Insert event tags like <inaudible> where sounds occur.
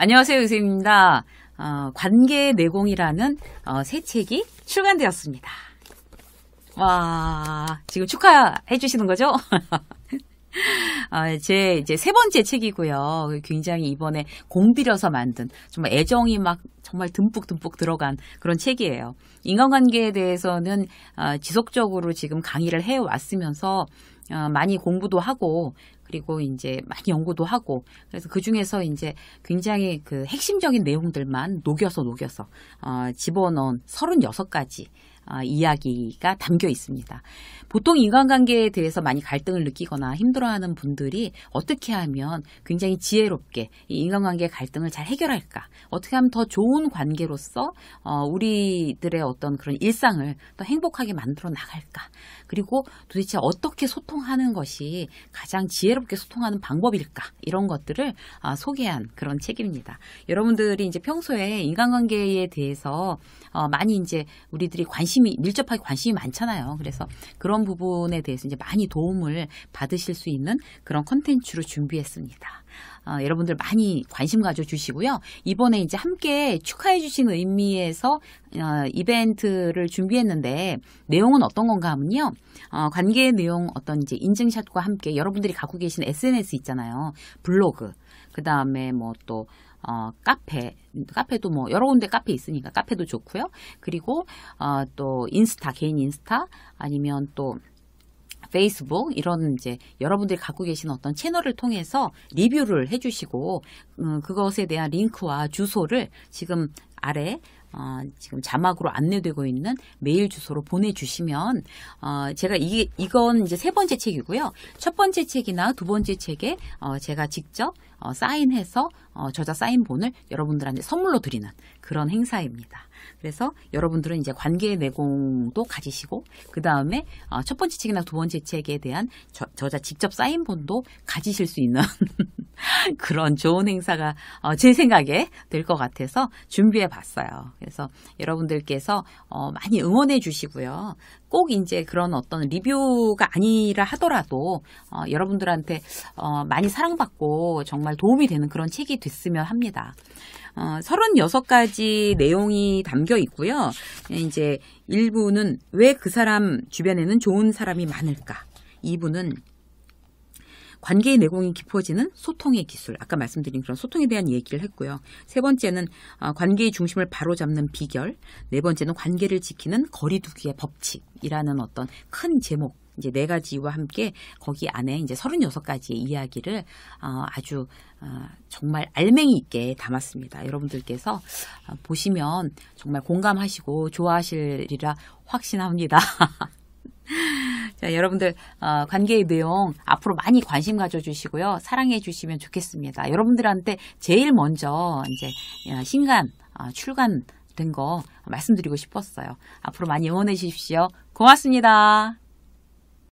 안녕하세요. 유세입니다. 어, 관계 내공이라는 어, 새 책이 출간되었습니다. 와, 지금 축하해 주시는 거죠? 아, <laughs> 제 이제 세 번째 책이고요. 굉장히 이번에 공들여서 만든 정말 애정이 막 정말 듬뿍 듬뿍 들어간 그런 책이에요. 인간관계에 대해서는 어, 지속적으로 지금 강의를 해 왔으면서 어, 많이 공부도 하고 그리고 이제 많이 연구도 하고 그래서 그 중에서 이제 굉장히 그 핵심적인 내용들만 녹여서 녹여서 어, 집어넣은 36가지 이야기가 담겨 있습니다. 보통 인간관계에 대해서 많이 갈등을 느끼거나 힘들어하는 분들이 어떻게 하면 굉장히 지혜롭게 이 인간관계 갈등을 잘 해결할까 어떻게 하면 더 좋은 좋은 관계로서 어, 우리들의 어떤 그런 일상을 더 행복하게 만들어 나갈까? 그리고 도대체 어떻게 소통하는 것이 가장 지혜롭게 소통하는 방법일까? 이런 것들을 어, 소개한 그런 책입니다. 여러분들이 이제 평소에 인간관계에 대해서 어, 많이 이제 우리들이 관심이 밀접하게 관심이 많잖아요. 그래서 그런 부분에 대해서 이제 많이 도움을 받으실 수 있는 그런 컨텐츠로 준비했습니다. 어, 여러분들 많이 관심 가져주시고요. 이번에 이제 함께 축하해 주신 의미에서 어, 이벤트를 준비했는데 내용은 어떤 건가 하면요. 어, 관계 내용 어떤 이제 인증샷과 함께 여러분들이 갖고 계신 SNS 있잖아요. 블로그, 그 다음에 뭐또 어, 카페, 카페도 뭐 여러 군데 카페 있으니까 카페도 좋고요. 그리고 어, 또 인스타, 개인 인스타 아니면 또 페이스북 이런 이제 여러분들이 갖고 계신 어떤 채널을 통해서 리뷰를 해주시고 음, 그것에 대한 링크와 주소를 지금 아래 어, 지금 자막으로 안내되고 있는 메일 주소로 보내주시면 어, 제가 이 이건 이제 세 번째 책이고요. 첫 번째 책이나 두 번째 책에 어, 제가 직접 어, 사인해서 어, 저자 사인본을 여러분들한테 선물로 드리는 그런 행사입니다. 그래서 여러분들은 이제 관계 내공도 가지시고 그 다음에 어, 첫 번째 책이나 두 번째 책에 대한 저, 저자 직접 사인본도 가지실 수 있는 <laughs> 그런 좋은 행사가 어, 제 생각에 될 것 같아서 준비해 봤어요. 그래서 여러분들께서 어, 많이 응원해 주시고요. 꼭 이제 그런 어떤 리뷰가 아니라 하더라도 어, 여러분들한테 어, 많이 사랑받고 정말 도움이 되는 그런 책이 됐으면 합니다. 어, 36가지 내용이 담겨 있고요. 이제 1부는 왜 그 사람 주변에는 좋은 사람이 많을까? 2부는 관계의 내공이 깊어지는 소통의 기술. 아까 말씀드린 그런 소통에 대한 얘기를 했고요. 세 번째는 어, 관계의 중심을 바로잡는 비결. 네 번째는 관계를 지키는 거리두기의 법칙이라는 어떤 큰 제목 이제 네 가지와 함께 거기 안에 이제 36가지의 이야기를 어, 아주 어, 정말 알맹이 있게 담았습니다. 여러분들께서 어, 보시면 정말 공감하시고 좋아하시리라 확신합니다. <laughs> 자, 여러분들 어, 관계의 내용 앞으로 많이 관심 가져주시고요. 사랑해 주시면 좋겠습니다. 여러분들한테 제일 먼저 이제 신간, 어, 어 출간 된거 말씀드리고 싶었어요. 앞으로 많이 응원해 주십시오. 고맙습니다.